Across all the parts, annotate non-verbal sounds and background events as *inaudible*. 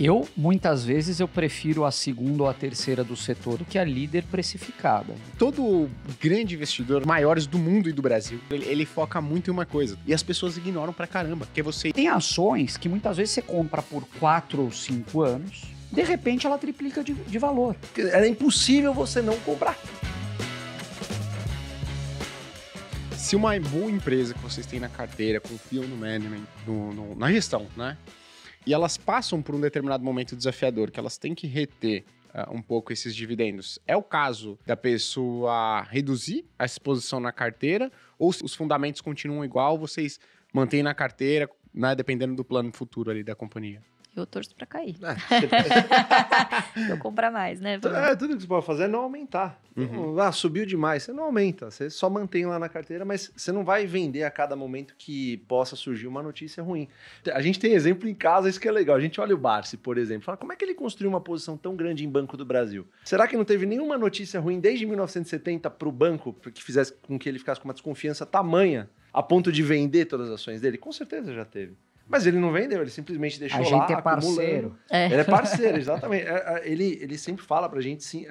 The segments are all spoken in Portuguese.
Eu, muitas vezes, eu prefiro a segunda ou a terceira do setor do que a líder precificada. Todo grande investidor, maiores do mundo e do Brasil, ele, ele foca muito em uma coisa. E as pessoas ignoram pra caramba. Porque é você. Tem ações que muitas vezes você compra por quatro ou cinco anos, de repente ela triplica de, de valor. É impossível você não comprar. Se uma boa empresa que vocês têm na carteira confiam no management, no, no, na gestão, né? E elas passam por um determinado momento desafiador, que elas têm que reter ah, um pouco esses dividendos. É o caso da pessoa reduzir a exposição na carteira ou se os fundamentos continuam igual, vocês mantêm na carteira, né, dependendo do plano futuro ali da companhia? eu torço para cair. É. *laughs* eu comprar mais, né? É, tudo que você pode fazer é não aumentar. Uhum. Então, ah, subiu demais. Você não aumenta, você só mantém lá na carteira, mas você não vai vender a cada momento que possa surgir uma notícia ruim. A gente tem exemplo em casa, isso que é legal. A gente olha o Barsi, por exemplo, fala como é que ele construiu uma posição tão grande em Banco do Brasil? Será que não teve nenhuma notícia ruim desde 1970 para o banco que fizesse com que ele ficasse com uma desconfiança tamanha a ponto de vender todas as ações dele? Com certeza já teve. Mas ele não vendeu, ele simplesmente deixou lá. A gente lá, é parceiro. É. Ele é *laughs* parceiro, exatamente. É, é, ele, ele sempre fala para a gente se,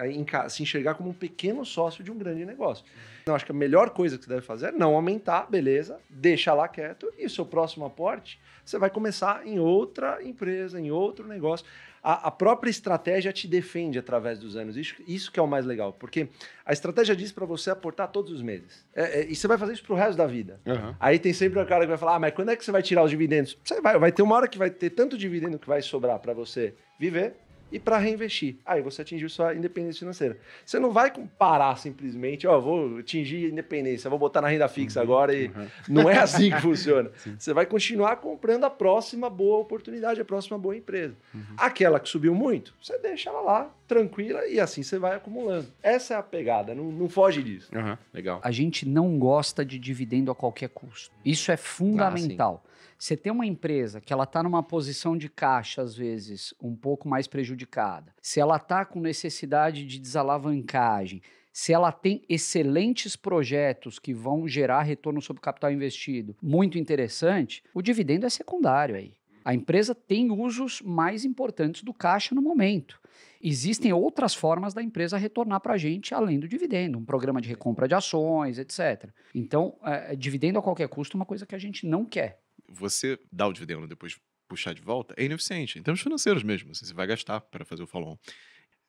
se enxergar como um pequeno sócio de um grande negócio. Então, acho que a melhor coisa que você deve fazer é não aumentar, beleza, deixa lá quieto e o seu próximo aporte você vai começar em outra empresa, em outro negócio a, a própria estratégia te defende através dos anos. Isso, isso que é o mais legal, porque a estratégia diz para você aportar todos os meses. É, é, e você vai fazer isso pro resto da vida. Uhum. Aí tem sempre um cara que vai falar, ah, mas quando é que você vai tirar os dividendos? Você vai, vai ter uma hora que vai ter tanto dividendo que vai sobrar para você viver e para reinvestir. Aí você atingiu sua independência financeira. Você não vai parar simplesmente, ó, oh, vou atingir independência, vou botar na renda fixa uhum, agora e uhum. não é assim que *laughs* funciona. você vai continuar comprando a próxima boa oportunidade, a próxima boa empresa. Uhum. Aquela que subiu muito, você deixa ela lá tranquila e assim você vai acumulando. Essa é a pegada, não, não foge disso. Uhum. Legal. A gente não gosta de dividendo a qualquer custo. Isso é ah, fundamental. Ah, você tem uma empresa que ela está numa posição de caixa, às vezes, um pouco mais prejudicada, se ela está com necessidade de desalavancagem, se ela tem excelentes projetos que vão gerar retorno sobre capital investido muito interessante, o dividendo é secundário aí. A empresa tem usos mais importantes do caixa no momento. Existem outras formas da empresa retornar para a gente além do dividendo, um programa de recompra de ações, etc. Então, é, dividendo a qualquer custo é uma coisa que a gente não quer você dar o dividendo depois puxar de volta é ineficiente, em termos financeiros mesmo. Assim, você vai gastar para fazer o follow-on.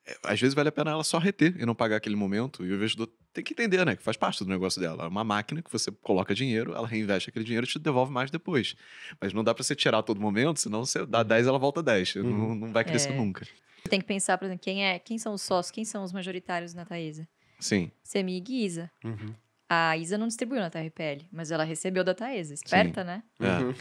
É, às vezes vale a pena ela só reter e não pagar aquele momento, e o investidor tem que entender, né? Que faz parte do negócio dela. É uma máquina que você coloca dinheiro, ela reinveste aquele dinheiro e te devolve mais depois. Mas não dá para você tirar a todo momento, senão você dá 10 uhum. ela volta 10. Uhum. Não, não vai crescer é. nunca. Tem que pensar, por exemplo, quem, é, quem são os sócios, quem são os majoritários na Taesa? Sim. Semig e Isa. Uhum. A Isa não distribuiu na TRPL, mas ela recebeu da Taesa. Esperta, Sim. né? É. Uhum.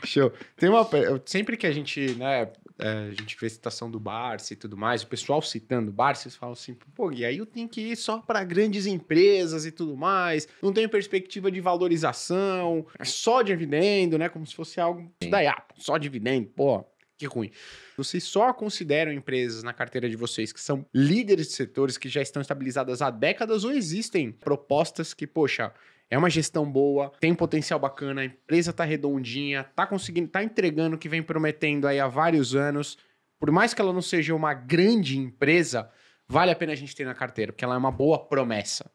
*laughs* *laughs* Show. Tem uma. Sempre que a gente, né? É, a gente vê citação do Barça e tudo mais, o pessoal citando o Barça, eles falam assim, pô, e aí eu tenho que ir só para grandes empresas e tudo mais, não tem perspectiva de valorização, é só dividendo, né? Como se fosse algo daí. só dividendo, pô, que ruim. Vocês só consideram empresas na carteira de vocês que são líderes de setores que já estão estabilizadas há décadas ou existem propostas que, poxa, é uma gestão boa, tem potencial bacana, a empresa tá redondinha, tá conseguindo, tá entregando o que vem prometendo aí há vários anos. Por mais que ela não seja uma grande empresa, vale a pena a gente ter na carteira, porque ela é uma boa promessa.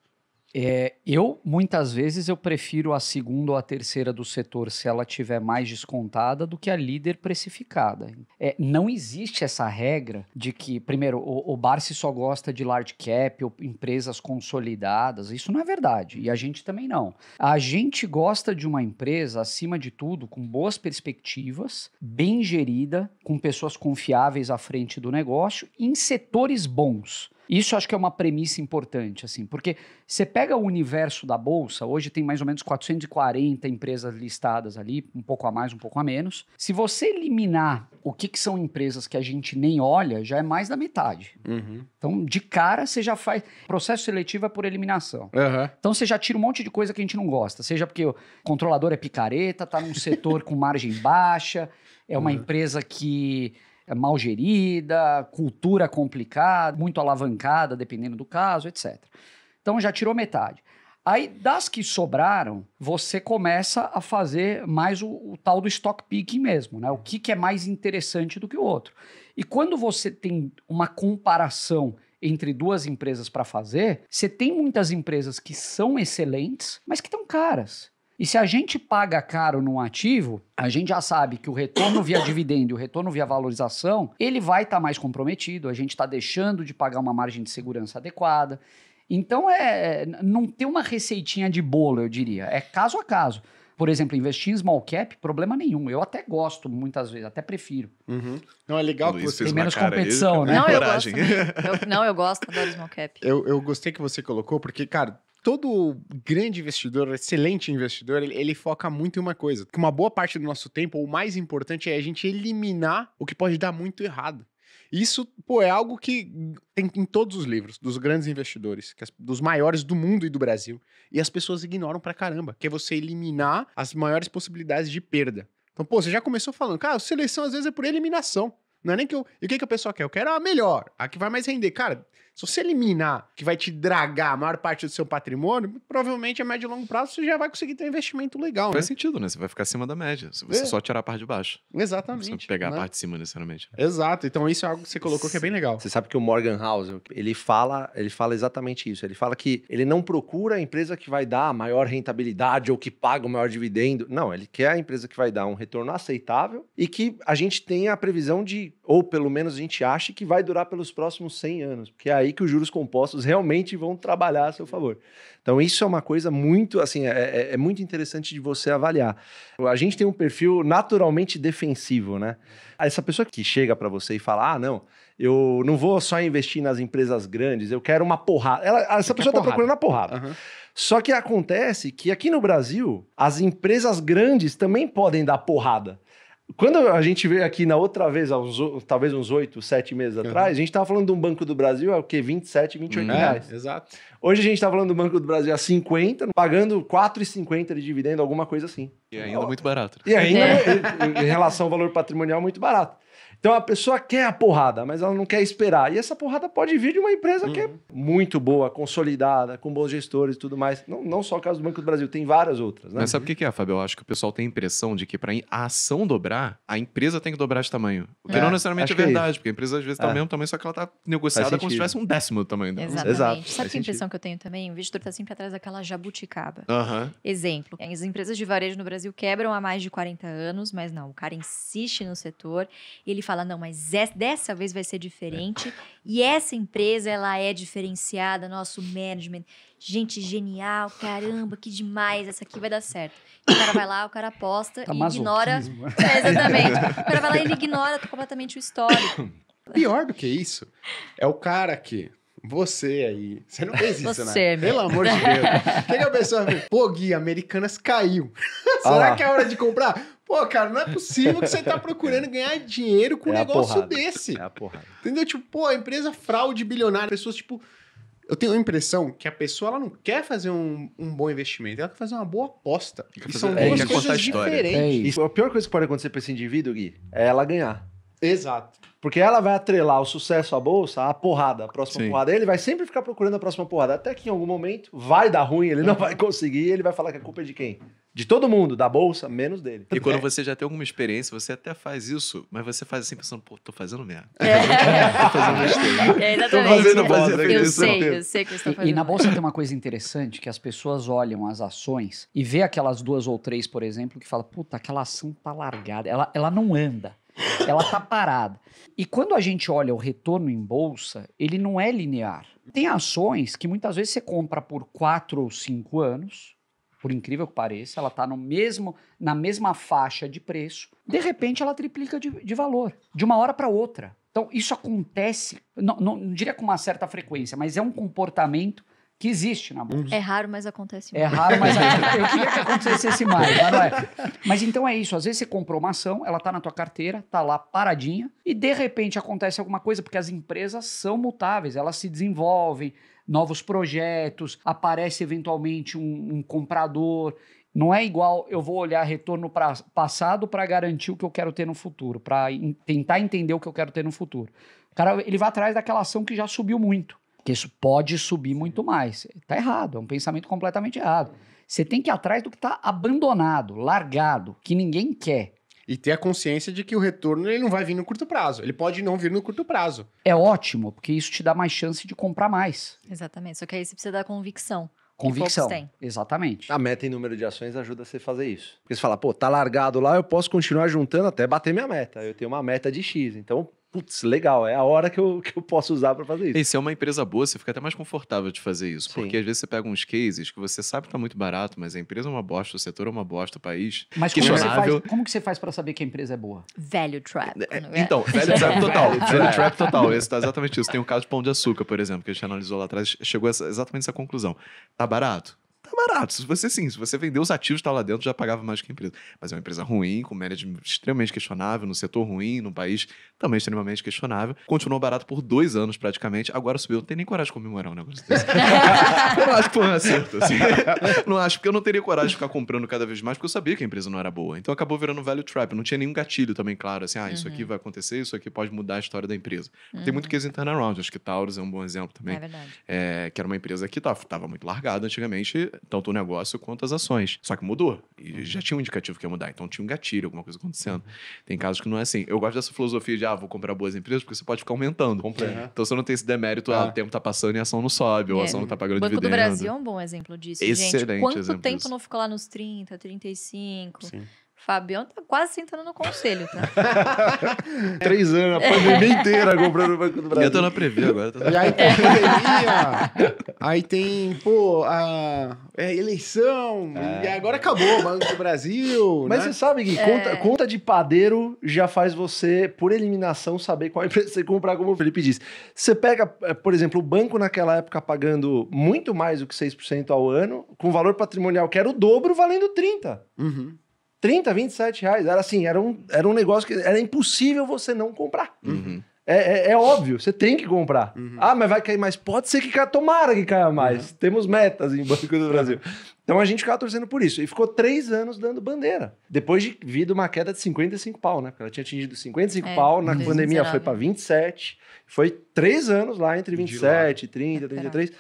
É, eu, muitas vezes, eu prefiro a segunda ou a terceira do setor se ela tiver mais descontada do que a líder precificada. É, não existe essa regra de que, primeiro, o, o Barsi só gosta de large cap ou empresas consolidadas. Isso não é verdade. E a gente também não. A gente gosta de uma empresa, acima de tudo, com boas perspectivas, bem gerida, com pessoas confiáveis à frente do negócio, em setores bons. Isso acho que é uma premissa importante, assim, porque você pega o universo da bolsa, hoje tem mais ou menos 440 empresas listadas ali, um pouco a mais, um pouco a menos. Se você eliminar o que, que são empresas que a gente nem olha, já é mais da metade. Uhum. Então, de cara, você já faz. Processo seletivo é por eliminação. Uhum. Então, você já tira um monte de coisa que a gente não gosta, seja porque o controlador é picareta, tá num setor com margem baixa, é uma uhum. empresa que é, mal gerida, cultura complicada, muito alavancada, dependendo do caso, etc. Então já tirou metade. Aí, das que sobraram, você começa a fazer mais o, o tal do stock picking mesmo, né? O que, que é mais interessante do que o outro. E quando você tem uma comparação entre duas empresas para fazer, você tem muitas empresas que são excelentes, mas que estão caras. E se a gente paga caro num ativo, a gente já sabe que o retorno via *coughs* dividendo e o retorno via valorização, ele vai estar tá mais comprometido, a gente está deixando de pagar uma margem de segurança adequada. Então, é, é não tem uma receitinha de bolo, eu diria. É caso a caso. Por exemplo, investir em small cap, problema nenhum. Eu até gosto muitas vezes, até prefiro. Uhum. Não, é legal Luiz que você tem menos competição, né? Não, eu gosto. *laughs* eu, não, eu gosto, adoro small cap. Eu, eu gostei que você colocou, porque, cara, todo grande investidor, excelente investidor, ele, ele, foca muito em uma coisa. Que uma boa parte do nosso tempo, o mais importante é a gente eliminar o que pode dar muito errado. Isso, pô, é algo que tem em todos os livros dos grandes investidores, dos maiores do mundo e do Brasil. E as pessoas ignoram pra caramba, que é você eliminar as maiores possibilidades de perda. Então, pô, você já começou falando, cara, seleção às vezes é por eliminação. Não é nem que eu. E o que, que a pessoa quer? Eu quero a melhor, a que vai mais render. Cara, se você eliminar, que vai te dragar a maior parte do seu patrimônio, provavelmente a médio e longo prazo você já vai conseguir ter um investimento legal. Faz né? sentido, né? Você vai ficar acima da média. Se você é. só tirar a parte de baixo. Exatamente. Você pegar né? a parte de cima necessariamente. Né? Exato. Então isso é algo que você colocou que é bem legal. Você sabe que o Morgan House, ele fala, ele fala exatamente isso. Ele fala que ele não procura a empresa que vai dar a maior rentabilidade ou que paga o maior dividendo. Não, ele quer a empresa que vai dar um retorno aceitável e que a gente tenha a previsão de, ou pelo menos a gente ache que vai durar pelos próximos 100 anos. Porque aí aí que os juros compostos realmente vão trabalhar a seu favor. Então, isso é uma coisa muito, assim, é, é, é muito interessante de você avaliar. A gente tem um perfil naturalmente defensivo, né? Essa pessoa que chega para você e fala, ah, não, eu não vou só investir nas empresas grandes, eu quero uma porrada. Ela, essa pessoa está procurando a porrada. Uhum. Só que acontece que aqui no Brasil, as empresas grandes também podem dar porrada. Quando a gente veio aqui na outra vez, aos, talvez uns oito, sete meses uhum. atrás, a gente estava falando de um Banco do Brasil a é o quê? 27, 28 uhum. é, reais. Exato. Hoje a gente está falando do Banco do Brasil a 50, pagando 4,50 de dividendo, alguma coisa assim. E ainda Ó, é muito barato. E ainda, é. é em relação ao valor patrimonial, muito barato. Então a pessoa quer a porrada, mas ela não quer esperar. E essa porrada pode vir de uma empresa uhum. que é uhum. muito boa, consolidada, com bons gestores e tudo mais. Não, não só o caso do Banco do Brasil, tem várias outras. Né? Mas sabe o que é, Fabio? Eu acho que o pessoal tem a impressão de que para a ação dobrar, a empresa tem que dobrar de tamanho. O que é, não necessariamente é, é verdade, é porque a empresa às vezes está é. mesmo tamanho, só que ela está negociada como se tivesse um décimo do tamanho dela. Exatamente. Exato. Sabe que a impressão que eu tenho também? O investidor está sempre atrás daquela jabuticaba. Uhum. Exemplo, as empresas de varejo no Brasil quebram há mais de 40 anos, mas não, o cara insiste no setor e ele fala fala, não, mas essa, é, dessa vez vai ser diferente. É. E essa empresa, ela é diferenciada, nosso management, gente genial, caramba, que demais, essa aqui vai dar certo. E o cara vai lá, o cara aposta tá e ignora. *laughs* É, exatamente. O cara vai lá e ele ignora completamente o histórico. *coughs* Pior do que isso é o cara que você aí. Você não fez isso, você, né? Meu. Pelo né? amor de Deus. *laughs* Quem é que a pessoa Pô, Gui, Americanas caiu. *laughs* Será que é hora de comprar? Pô, cara, não é possível que você tá procurando *laughs* ganhar dinheiro com é um negócio desse. É a porrada. Entendeu? Tipo, pô, empresa fraude bilionária, pessoas, tipo. Eu tenho a impressão que a pessoa ela não quer fazer um, um bom investimento, ela quer fazer uma boa aposta. e fazer, são é, duas é, coisas diferentes. É isso. A pior coisa que pode acontecer para esse indivíduo, Gui, é ela ganhar. Exato. Porque ela vai atrelar o sucesso à bolsa, à porrada, a próxima Sim. porrada. Ele vai sempre ficar procurando a próxima porrada, até que em algum momento vai dar ruim, ele não vai conseguir, ele vai falar que a culpa é de quem? De todo mundo, da bolsa, menos dele. E quando é. você já tem alguma experiência, você até faz isso, mas você faz assim pensando, pô, tô fazendo merda. É. *laughs* tô fazendo besteira. É, Tô fazendo, eu, eu sei, eu é sei que você tá fazendo. E, e na bolsa tem uma coisa interessante, que as pessoas olham as ações e vê aquelas duas ou três, por exemplo, que fala, puta, aquela ação tá largada, ela, ela não anda. Ela está parada. E quando a gente olha o retorno em bolsa, ele não é linear. Tem ações que muitas vezes você compra por quatro ou cinco anos, por incrível que pareça, ela está na mesma faixa de preço, de repente ela triplica de, de valor, de uma hora para outra. Então, isso acontece, não, não, não diria com uma certa frequência, mas é um comportamento que existe na bolsa. É raro, mas acontece mais. É raro, mas *laughs* eu queria que acontecesse mais, mas não é. Mas então é isso, às vezes você comprou uma ação, ela está na tua carteira, está lá paradinha, e de repente acontece alguma coisa, porque as empresas são mutáveis, elas se desenvolvem, novos projetos, aparece eventualmente um, um comprador. Não é igual eu vou olhar retorno para passado para garantir o que eu quero ter no futuro, para tentar entender o que eu quero ter no futuro. O cara, ele vai atrás daquela ação que já subiu muito que isso pode subir muito mais. Está errado, é um pensamento completamente errado. Você tem que ir atrás do que está abandonado, largado, que ninguém quer. E ter a consciência de que o retorno ele não vai vir no curto prazo. Ele pode não vir no curto prazo. É ótimo, porque isso te dá mais chance de comprar mais. Exatamente. Só que aí você precisa da convicção. Convicção. Exatamente. A meta em número de ações ajuda você a fazer isso. Porque você fala, pô, tá largado lá, eu posso continuar juntando até bater minha meta. Eu tenho uma meta de X. Então, putz, legal, é a hora que eu, que eu posso usar para fazer isso. E se é uma empresa boa, você fica até mais confortável de fazer isso. Sim. Porque às vezes você pega uns cases que você sabe que tá muito barato, mas a empresa é uma bosta, o setor é uma bosta, o país. Mas questionável. como que você faz, para saber que a empresa é boa? Value trap. É, é? então, value trap total. value trap total. Esse tá exatamente isso. Tem o caso de Pão de Açúcar, por exemplo, que a gente analisou lá atrás, chegou a essa, exatamente essa conclusão. Tá barato? barato. Se você sim, se você vender os ativos que tá lá dentro, já pagava mais que a empresa. Mas é uma empresa ruim, com management extremamente questionável, no setor ruim, num país também extremamente questionável. Continuou barato por dois anos praticamente, agora subiu. Eu não tenho nem coragem de comemorar um negócio desse. *laughs* eu não acho que foi um acerto, assim. não acho, porque eu não teria coragem de ficar comprando cada vez mais, porque eu sabia que a empresa não era boa. Então acabou virando value trap. Não tinha nenhum gatilho também, claro, assim, ah, isso uhum. aqui vai acontecer, isso aqui pode mudar a história da empresa. Uhum. Tem muito uhum. case em turnaround, acho que Taurus é um bom exemplo também. É verdade. É, que era uma empresa que estava muito largada antigamente, tanto o negócio quanto as ações. Só que mudou. E já tinha um indicativo que ia mudar. Então tinha um gatilho, alguma coisa acontecendo. Uhum. Tem casos que não é assim. Eu gosto dessa filosofia de, ah, vou comprar boas empresas porque você pode ficar aumentando. É. Então você não tem esse demérito, ah, ah o tempo tá passando e a ação não sobe, é. ou a é. ação não tá pagando Banco dividendo. do Brasil é um bom exemplo disso, Excelente gente. Quanto tempo disso. não ficou lá nos 30, 35? Sim. Fabião tá quase sentando no conselho, tá? *laughs* Três anos, a pandemia inteira comprando no Banco do Brasil. Eu tô na Previ agora. Tô... Tá? E aí tem pandemia, aí tem, pô, a é, eleição, é. e agora acabou o Banco do Brasil. Mas né? você sabe, Gui, conta, é. conta, de padeiro já faz você, por eliminação, saber qual empresa você comprar, como o Felipe disse. Você pega, é, por exemplo, o banco naquela época pagando muito mais do que 6% ao ano, com valor patrimonial que era o dobro, valendo 30%. Uhum. 30, 27 reais. Era assim, era um, era um negócio que era impossível você não comprar. Uhum. É, é, é, óbvio, você tem que comprar. Uhum. Ah, mas vai cair mais. Pode ser que caia, tomara que caia mais. Uhum. Temos metas em Banco do Brasil. Então a gente ficava torcendo por isso. E ficou três anos dando bandeira. Depois de vir uma queda de 55 pau, né? Porque ela tinha atingido 55 é, pau, na pandemia foi para 27. Foi três anos lá, entre 27, 30, 33.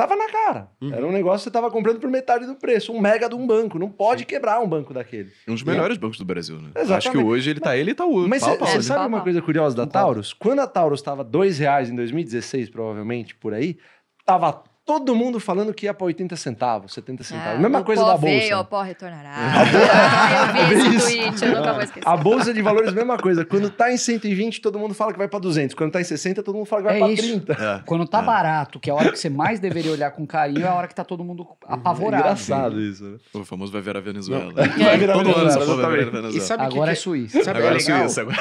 Tava na cara. Uhum. Era um negócio que você tava comprando por metade do preço. Um mega de um banco. Não pode Sim. quebrar um banco daquele. Um dos melhores é. bancos do Brasil, né? Exatamente. Acho que hoje ele tá ele e tá o Mas você é, né? sabe uma coisa curiosa da Taurus? Quando a Taurus tava dois reais em 2016, provavelmente, por aí, tava todo mundo falando que ia para 80 centavos, 70 centavos. Ah, Mesma coisa da bolsa. Veio, o pó retornará. *laughs* ah, eu vi esse tweet, eu nunca vou esquecer. A bolsa de valores, mesma coisa. Quando tá em 120, todo mundo fala que vai para 200. Quando tá em 60, todo mundo fala que vai é para 30. É. Quando tá é. barato, que é a hora que você mais deveria olhar com carinho, é a hora que tá todo mundo uhum. apavorado. É engraçado isso. Né? O famoso vai virar Venezuela. Não. Vai é. virar todo Venezuela, ano vai virar Venezuela. E sabe agora que... é Suíça. Sabe agora é, é Suíça. Agora.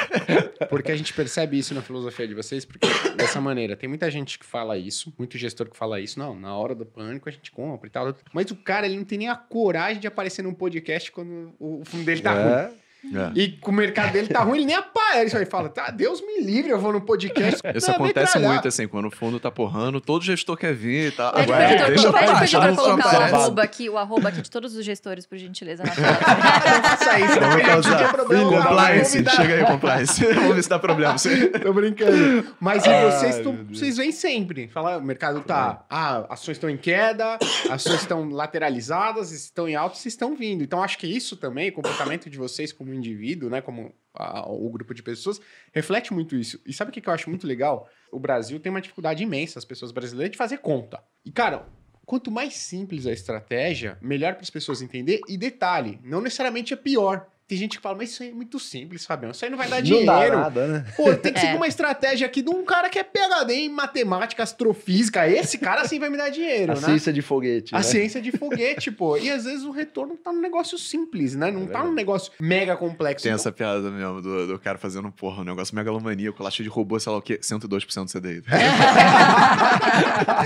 *laughs* Porque a gente percebe isso na filosofia de vocês, porque dessa maneira, tem muita gente que fala isso, muito gestor que fala isso. Não, na hora do pânico a gente compra e tal. Mas o cara, ele não tem nem a coragem de aparecer num podcast quando o fundo dele tá é. ruim. É. E o mercado dele tá ruim, ele nem aparece. Aí fala, tá, Deus me livre, eu vou no podcast. Isso é acontece muito, assim, quando o fundo tá porrando, todo gestor quer vir, tá? Pede Agora, pra, editor, pede pra, colocar o arroba, aqui, o arroba aqui de todos os gestores, por gentileza, na tela. não *laughs* faça é isso, não tem né? é problema. Compliance, chega aí, compliance. *laughs* Vamos ver se dá problema. *laughs* Tô brincando. Mas vocês, tu, vocês vêm sempre. fala o mercado tá, ah, ações estão em queda, ações estão lateralizadas, estão em alta, vocês estão vindo. Então, acho que isso também, o comportamento de vocês como como indivíduo, né, como a, o grupo de pessoas, reflete muito isso. E sabe o que, que eu acho muito legal? O Brasil tem uma dificuldade imensa, as pessoas brasileiras, de fazer conta. E, cara, quanto mais simples a estratégia, melhor para as pessoas entender. E detalhe, não necessariamente é pior. Tem gente que fala, mas isso aí é muito simples, Fabião. Isso aí não vai dar dinheiro. Não dá nada, né? Pô, tem que é. seguir uma estratégia aqui de um cara que é PHD em matemática, astrofísica. Esse cara sim vai me dar dinheiro, A né? ciência de foguete. A né? ciência de foguete, pô. E às vezes o retorno tá num negócio simples, né? Não é tá num negócio mega complexo. Tem então. essa piada mesmo do, do, cara fazendo, porra, um negócio megalomaníaco, com cheio de robô, sei lá o quê, 102% do CDI. *laughs*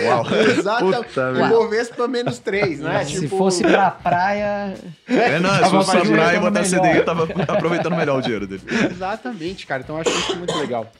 Uau. Exatamente. O Bovespa menos 3, né? Se tipo... fosse pra praia... É, não, se fosse pra praia, botar CDI tava aproveitando melhor o dinheiro dele. Exatamente, cara. Então eu acho isso muito legal.